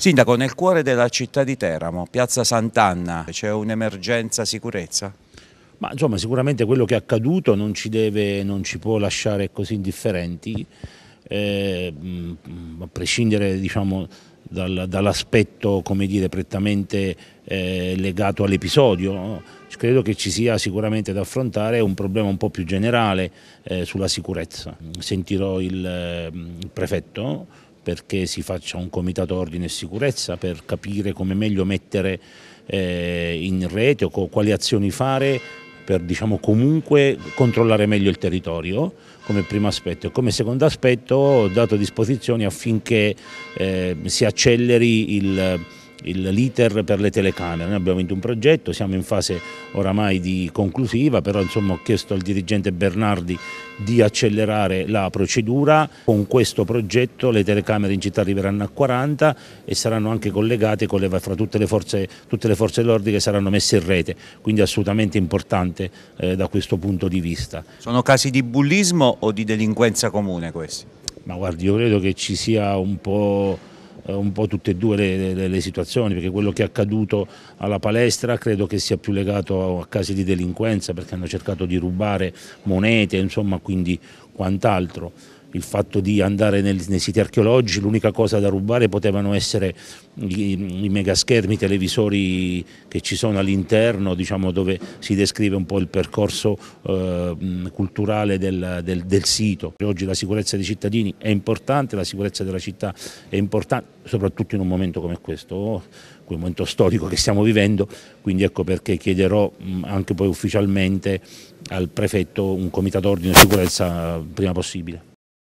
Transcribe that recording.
Sindaco, nel cuore della città di Teramo, Piazza Sant'Anna, c'è un'emergenza sicurezza? Ma insomma, sicuramente quello che è accaduto non ci, deve, non ci può lasciare così indifferenti, eh, mm, a prescindere diciamo, dal, dall'aspetto prettamente eh, legato all'episodio. No? Credo che ci sia sicuramente da affrontare un problema un po' più generale eh, sulla sicurezza. Sentirò il, eh, il prefetto perché si faccia un comitato ordine e sicurezza per capire come meglio mettere eh, in rete o quali azioni fare per diciamo, comunque controllare meglio il territorio come primo aspetto e come secondo aspetto ho dato disposizioni affinché eh, si acceleri il l'iter per le telecamere. Noi abbiamo vinto un progetto, siamo in fase oramai di conclusiva, però insomma ho chiesto al dirigente Bernardi di accelerare la procedura. Con questo progetto le telecamere in città arriveranno a 40 e saranno anche collegate con le, fra tutte le forze, forze dell'ordine che saranno messe in rete, quindi assolutamente importante eh, da questo punto di vista. Sono casi di bullismo o di delinquenza comune questi? Ma guardi, io credo che ci sia un po' Eh, un po' tutte e due le, le, le, situazioni, perché quello che è accaduto alla palestra credo che sia più legato a, a casi di delinquenza, perché hanno cercato di rubare monete, insomma, quindi quant'altro il fatto di andare nel, nei siti archeologici, l'unica cosa da rubare potevano essere i, i megaschermi, i televisori che ci sono all'interno, diciamo, dove si descrive un po' il percorso eh, culturale del, del, del, sito. Oggi la sicurezza dei cittadini è importante, la sicurezza della città è importante, soprattutto in un momento come questo, oh, quel momento storico che stiamo vivendo, quindi ecco perché chiederò anche poi ufficialmente al prefetto un comitato ordine e sicurezza eh, prima possibile.